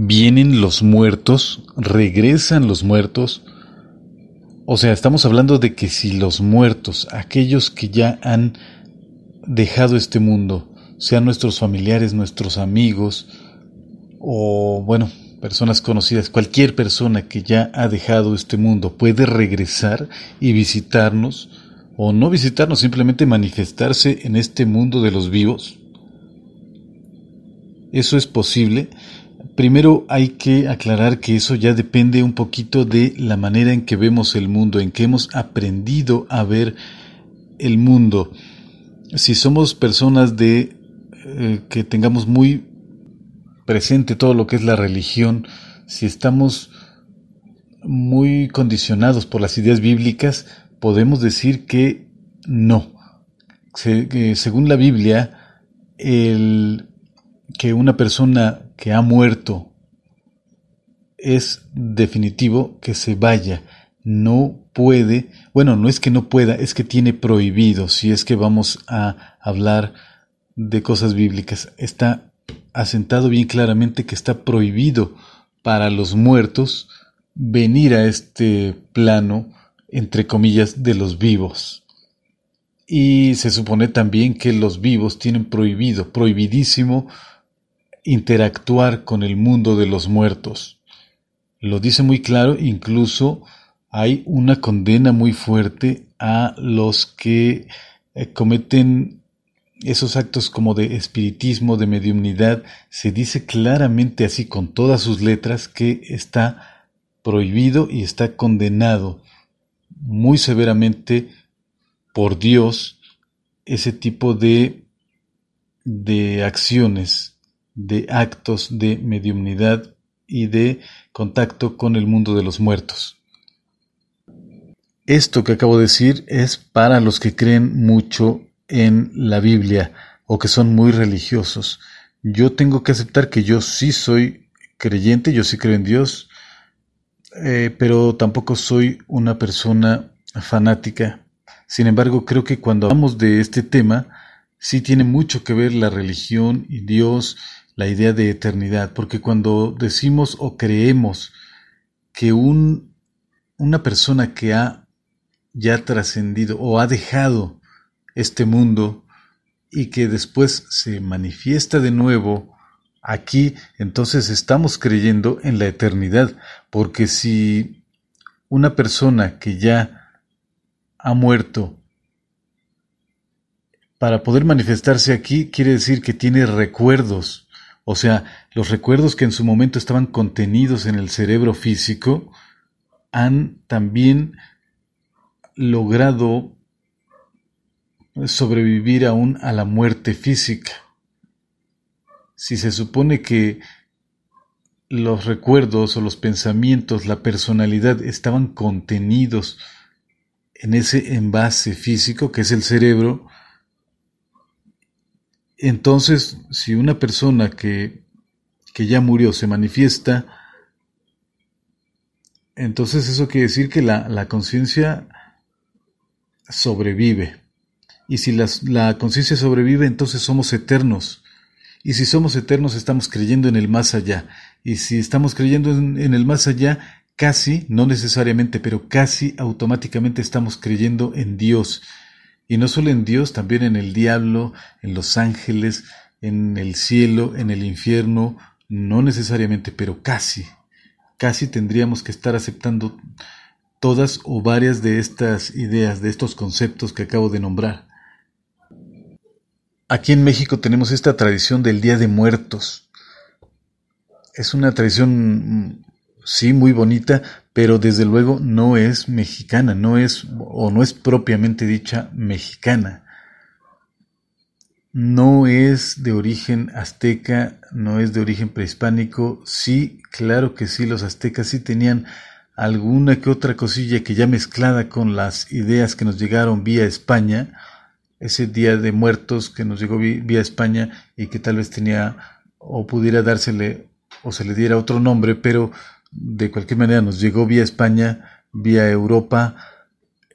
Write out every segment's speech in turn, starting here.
vienen los muertos, regresan los muertos. O sea, estamos hablando de que si los muertos, aquellos que ya han dejado este mundo, sean nuestros familiares, nuestros amigos, o bueno, personas conocidas, cualquier persona que ya ha dejado este mundo puede regresar y visitarnos, o no visitarnos, simplemente manifestarse en este mundo de los vivos. Eso es posible. Primero hay que aclarar que eso ya depende un poquito de la manera en que vemos el mundo, en que hemos aprendido a ver el mundo. Si somos personas de eh, que tengamos muy presente todo lo que es la religión, si estamos muy condicionados por las ideas bíblicas, podemos decir que no. Eh, según la Biblia, el que una persona que ha muerto, es definitivo que se vaya. No puede, bueno, no es que no pueda, es que tiene prohibido, si es que vamos a hablar de cosas bíblicas. Está asentado bien claramente que está prohibido para los muertos venir a este plano, entre comillas, de los vivos. Y se supone también que los vivos tienen prohibido, prohibidísimo interactuar con el mundo de los muertos. Lo dice muy claro, incluso hay una condena muy fuerte a los que eh, cometen esos actos como de espiritismo, de mediunidad Se dice claramente así con todas sus letras que está prohibido y está condenado muy severamente por Dios ese tipo de, de acciones de actos de mediumnidad y de contacto con el mundo de los muertos. Esto que acabo de decir es para los que creen mucho en la Biblia o que son muy religiosos. Yo tengo que aceptar que yo sí soy creyente, yo sí creo en Dios, eh, pero tampoco soy una persona fanática. Sin embargo, creo que cuando hablamos de este tema, sí tiene mucho que ver la religión y Dios la idea de eternidad, porque cuando decimos o creemos que un, una persona que ha ya trascendido o ha dejado este mundo y que después se manifiesta de nuevo aquí, entonces estamos creyendo en la eternidad, porque si una persona que ya ha muerto para poder manifestarse aquí, quiere decir que tiene recuerdos o sea, los recuerdos que en su momento estaban contenidos en el cerebro físico han también logrado sobrevivir aún a la muerte física. Si se supone que los recuerdos o los pensamientos, la personalidad estaban contenidos en ese envase físico que es el cerebro, entonces, si una persona que, ya murió se manifiesta, entonces eso quiere decir que la, conciencia sobrevive. Y si la conciencia sobrevive, entonces somos eternos. Y si somos eternos, estamos creyendo en el más allá. Y si estamos creyendo en, en el más allá, casi, no necesariamente, pero casi automáticamente estamos creyendo en Dios y no solo en Dios, también en el diablo, en los ángeles, en el cielo, en el infierno, no necesariamente, pero casi. Casi tendríamos que estar aceptando todas o varias de estas ideas, de estos conceptos que acabo de nombrar. Aquí en México tenemos esta tradición del Día de Muertos. Es una tradición, mm, sí, muy bonita, pero desde luego no es mexicana, no es o no es propiamente dicha mexicana. No es de origen azteca, no es de origen prehispánico. Sí, claro que sí, los aztecas sí tenían alguna que otra cosilla que ya mezclada con las ideas que nos llegaron vía España, ese día de muertos que nos llegó vía España y que tal vez tenía o pudiera dársele o se le diera otro nombre, pero de cualquier manera nos llegó vía España, vía Europa,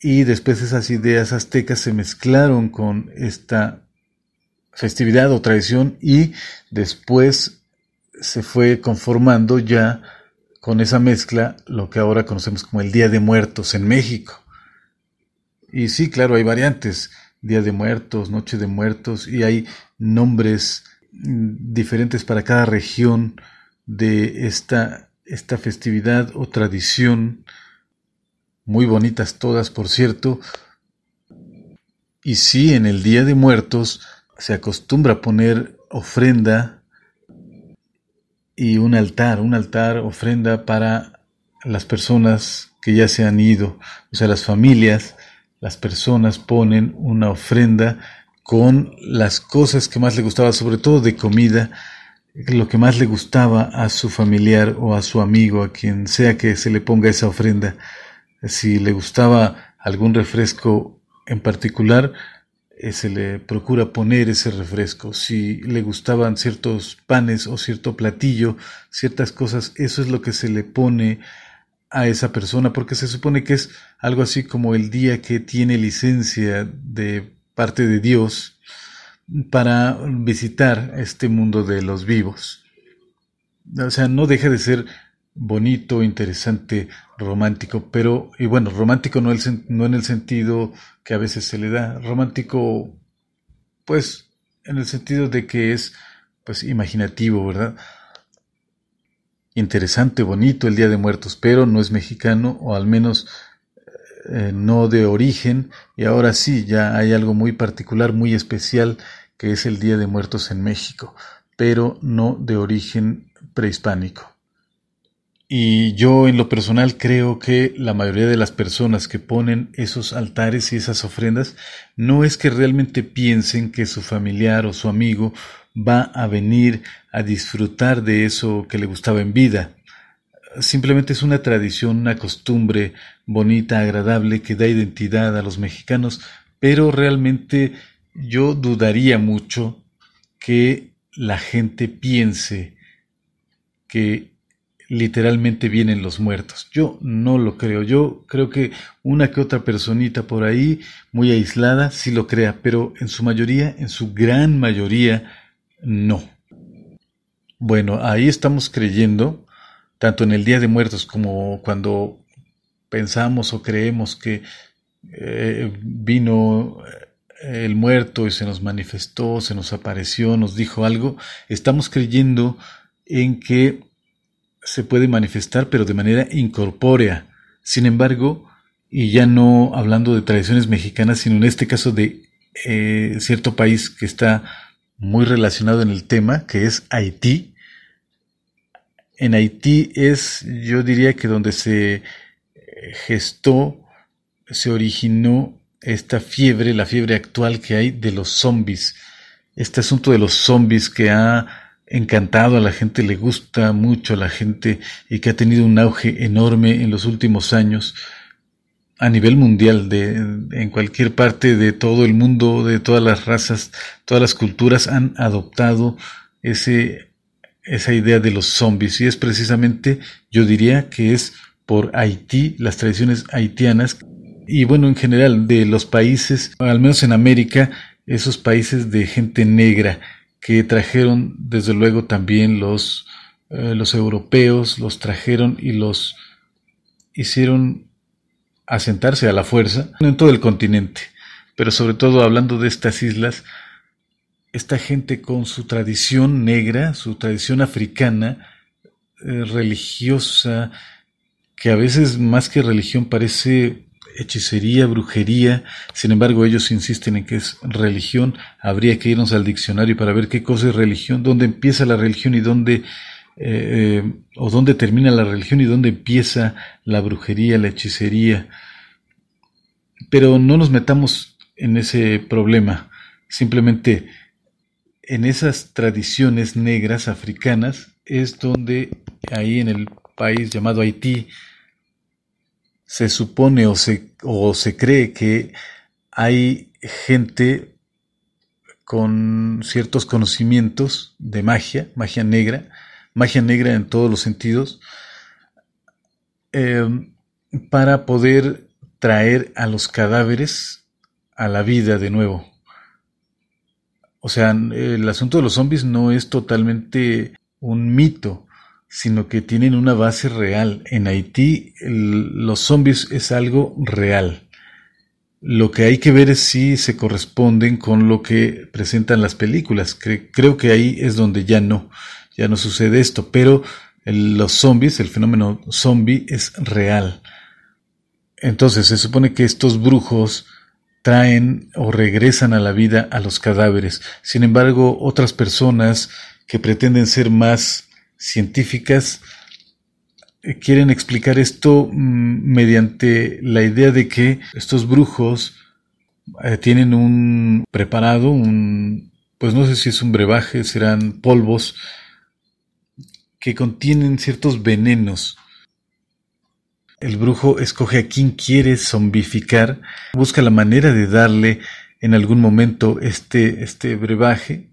y después esas ideas aztecas se mezclaron con esta festividad o tradición y después se fue conformando ya con esa mezcla lo que ahora conocemos como el Día de Muertos en México. Y sí, claro, hay variantes, Día de Muertos, Noche de Muertos, y hay nombres mm, diferentes para cada región de esta esta festividad o tradición, muy bonitas todas, por cierto, y sí, en el Día de Muertos se acostumbra poner ofrenda y un altar, un altar, ofrenda para las personas que ya se han ido, o sea, las familias, las personas ponen una ofrenda con las cosas que más les gustaba, sobre todo de comida, lo que más le gustaba a su familiar o a su amigo, a quien sea que se le ponga esa ofrenda. Si le gustaba algún refresco en particular, eh, se le procura poner ese refresco. Si le gustaban ciertos panes o cierto platillo, ciertas cosas, eso es lo que se le pone a esa persona, porque se supone que es algo así como el día que tiene licencia de parte de Dios para visitar este mundo de los vivos. O sea, no deja de ser bonito, interesante, romántico, pero, y bueno, romántico no, no en el sentido que a veces se le da, romántico, pues, en el sentido de que es, pues, imaginativo, ¿verdad? Interesante, bonito el Día de Muertos, pero no es mexicano, o al menos eh, no de origen y ahora sí, ya hay algo muy particular, muy especial, que es el Día de Muertos en México, pero no de origen prehispánico. Y yo en lo personal creo que la mayoría de las personas que ponen esos altares y esas ofrendas no es que realmente piensen que su familiar o su amigo va a venir a disfrutar de eso que le gustaba en vida. Simplemente es una tradición, una costumbre, bonita, agradable, que da identidad a los mexicanos, pero realmente yo dudaría mucho que la gente piense que literalmente vienen los muertos. Yo no lo creo. Yo creo que una que otra personita por ahí, muy aislada, sí lo crea, pero en su mayoría, en su gran mayoría, no. Bueno, ahí estamos creyendo, tanto en el Día de Muertos como cuando pensamos o creemos que eh, vino eh, el muerto y se nos manifestó, se nos apareció, nos dijo algo, estamos creyendo en que se puede manifestar pero de manera incorpórea. Sin embargo, y ya no hablando de tradiciones mexicanas, sino en este caso de eh, cierto país que está muy relacionado en el tema, que es Haití. En Haití es, yo diría que donde se gestó, se originó esta fiebre, la fiebre actual que hay de los zombies. Este asunto de los zombies que ha encantado a la gente, le gusta mucho a la gente y que ha tenido un auge enorme en los últimos años a nivel mundial, de, en cualquier parte de todo el mundo, de todas las razas, todas las culturas han adoptado ese, esa idea de los zombies. Y es precisamente, yo diría que es por Haití, las tradiciones haitianas y bueno, en general de los países, al menos en América, esos países de gente negra que trajeron desde luego también los, eh, los europeos, los trajeron y los hicieron asentarse a la fuerza en todo el continente, pero sobre todo hablando de estas islas, esta gente con su tradición negra, su tradición africana, eh, religiosa, que a veces más que religión parece hechicería, brujería, sin embargo ellos insisten en que es religión, habría que irnos al diccionario para ver qué cosa es religión, dónde empieza la religión y dónde eh, eh, o dónde termina la religión y dónde empieza la brujería, la hechicería. Pero no nos metamos en ese problema, simplemente en esas tradiciones negras africanas es donde ahí en el país llamado Haití, se supone o se, cree que hay gente con ciertos conocimientos de magia, magia negra, magia negra en todos los sentidos, eh, para poder traer a los cadáveres a la vida de nuevo. O sea, el asunto de los zombies no es totalmente un mito, sino que tienen una base real. En Haití los zombies es algo real. Lo que hay que ver es si se corresponden con lo que presentan las películas. creo que ahí es donde ya no, ya no sucede esto, pero los zombies, el fenómeno zombie es real. Entonces se supone que estos brujos traen o regresan a la vida a los cadáveres. Sin embargo, otras personas que pretenden ser más científicas eh, quieren explicar esto mm, mediante la idea de que estos brujos eh, tienen un preparado, un, pues no sé si es un brebaje, serán polvos que contienen ciertos venenos. El brujo escoge a quien quiere zombificar, busca la manera de darle en algún momento este, este brebaje,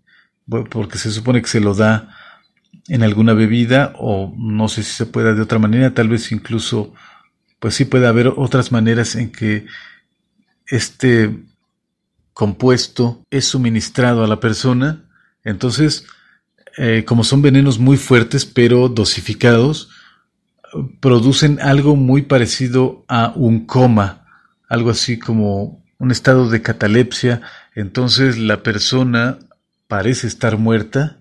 porque se supone que se lo da en alguna bebida o no sé si se pueda de otra manera, tal vez incluso, pues sí puede haber otras maneras en que este compuesto es suministrado a la persona. Entonces, eh, como son venenos muy fuertes pero dosificados, producen algo muy parecido a un coma, algo así como un estado de catalepsia. Entonces la persona parece estar muerta,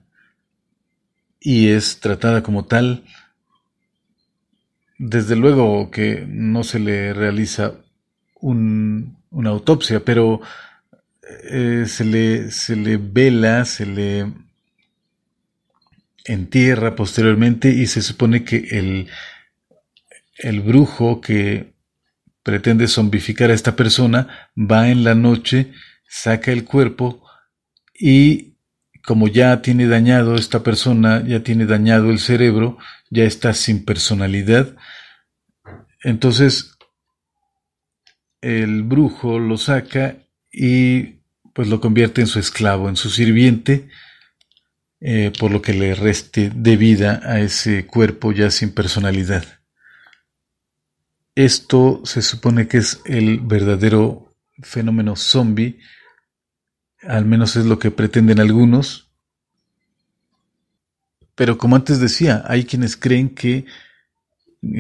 y es tratada como tal, desde luego que no se le realiza una autopsia, pero eh, se, le, se le vela, se le entierra posteriormente y se supone que el, el brujo que pretende zombificar a esta persona va en la noche, saca el cuerpo y como ya tiene dañado esta persona, ya tiene dañado el cerebro, ya está sin personalidad, entonces el brujo lo saca y pues lo convierte en su esclavo, en su sirviente, eh, por lo que le reste de vida a ese cuerpo ya sin personalidad. Esto se supone que es el verdadero fenómeno zombie al menos es lo que pretenden algunos. Pero como antes decía, hay quienes creen que,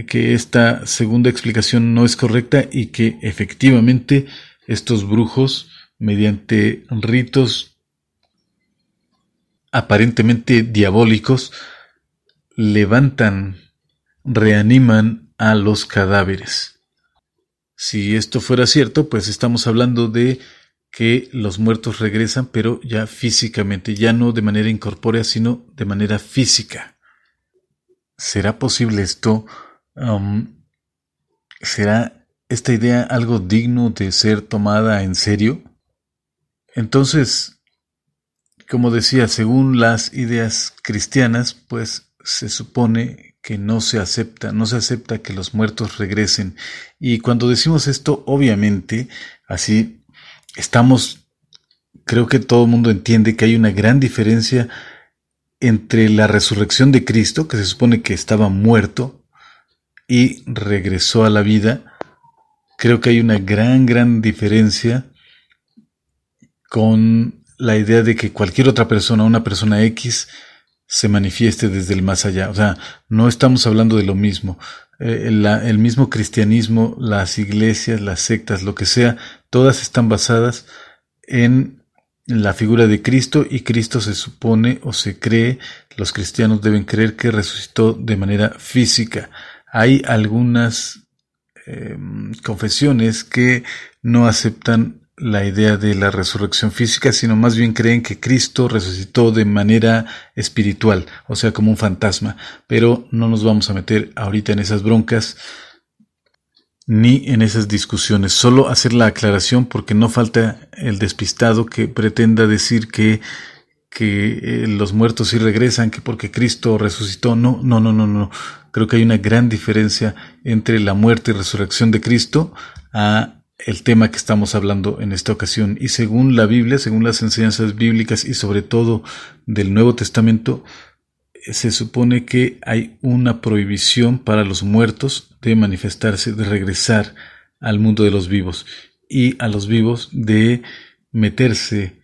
que esta segunda explicación no es correcta y que efectivamente estos brujos, mediante ritos aparentemente diabólicos, levantan, reaniman a los cadáveres. Si esto fuera cierto, pues estamos hablando de que los muertos regresan, pero ya físicamente, ya no de manera incorpórea, sino de manera física. ¿Será posible esto? ¿Será esta idea algo digno de ser tomada en serio? Entonces, como decía, según las ideas cristianas, pues se supone que no se acepta, no se acepta que los muertos regresen. Y cuando decimos esto, obviamente, así estamos, creo que todo el mundo entiende que hay una gran diferencia entre la resurrección de Cristo, que se supone que estaba muerto y regresó a la vida, creo que hay una gran, gran diferencia con la idea de que cualquier otra persona, una persona X, se manifieste desde el más allá. O sea, no estamos hablando de lo mismo. Eh, el mismo cristianismo, las iglesias, las sectas, lo que sea, todas están basadas en la figura de Cristo y Cristo se supone o se cree, los cristianos deben creer que resucitó de manera física. Hay algunas em, confesiones que no aceptan la idea de la resurrección física, sino más bien creen que Cristo resucitó de manera espiritual, o sea, como un fantasma. Pero no nos vamos a meter ahorita en esas broncas ni en esas discusiones, solo hacer la aclaración porque no falta el despistado que pretenda decir que, que eh, los muertos sí regresan, que porque Cristo resucitó. No, no, no, no, no. Creo que hay una gran diferencia entre la muerte y resurrección de Cristo a el tema que estamos hablando en esta ocasión. Y según la Biblia, según las enseñanzas bíblicas y sobre todo del Nuevo Testamento, se supone que hay una prohibición para los muertos de manifestarse, de regresar al mundo de los vivos y a los vivos de meterse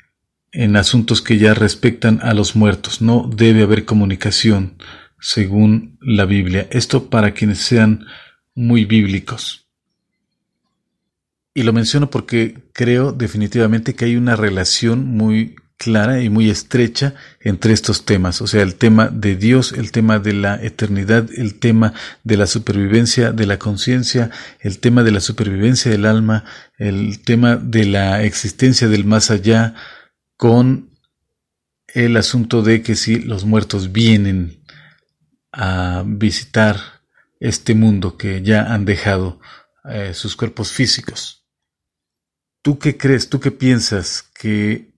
en asuntos que ya respectan a los muertos. No debe haber comunicación según la Biblia. Esto para quienes sean muy bíblicos. Y lo menciono porque creo definitivamente que hay una relación muy clara y muy estrecha entre estos temas, o sea, el tema de Dios, el tema de la eternidad, el tema de la supervivencia de la conciencia, el tema de la supervivencia del alma, el tema de la existencia del más allá, con el asunto de que si los muertos vienen a visitar este mundo que ya han dejado eh, sus cuerpos físicos. ¿Tú qué crees? ¿Tú qué piensas? ¿Que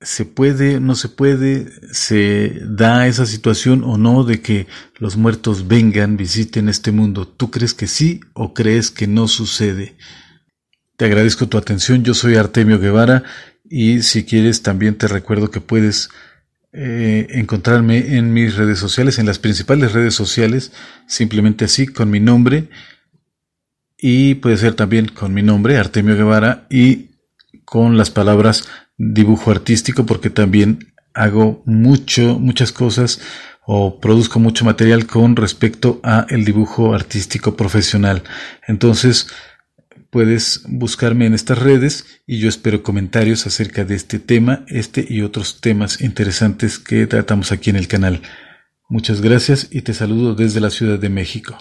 se puede, no se puede? ¿Se da esa situación o no de que los muertos vengan, visiten este mundo? ¿Tú crees que sí o crees que no sucede? Te agradezco tu atención. Yo soy Artemio Guevara y si quieres también te recuerdo que puedes eh, encontrarme en mis redes sociales, en las principales redes sociales, simplemente así, con mi nombre. Y puede ser también con mi nombre, Artemio Guevara, y con las palabras dibujo artístico porque también hago mucho, muchas cosas o produzco mucho material con respecto a el dibujo artístico profesional. Entonces, puedes buscarme en estas redes y yo espero comentarios acerca de este tema, este y otros temas interesantes que tratamos aquí en el canal. Muchas gracias y te saludo desde la Ciudad de México.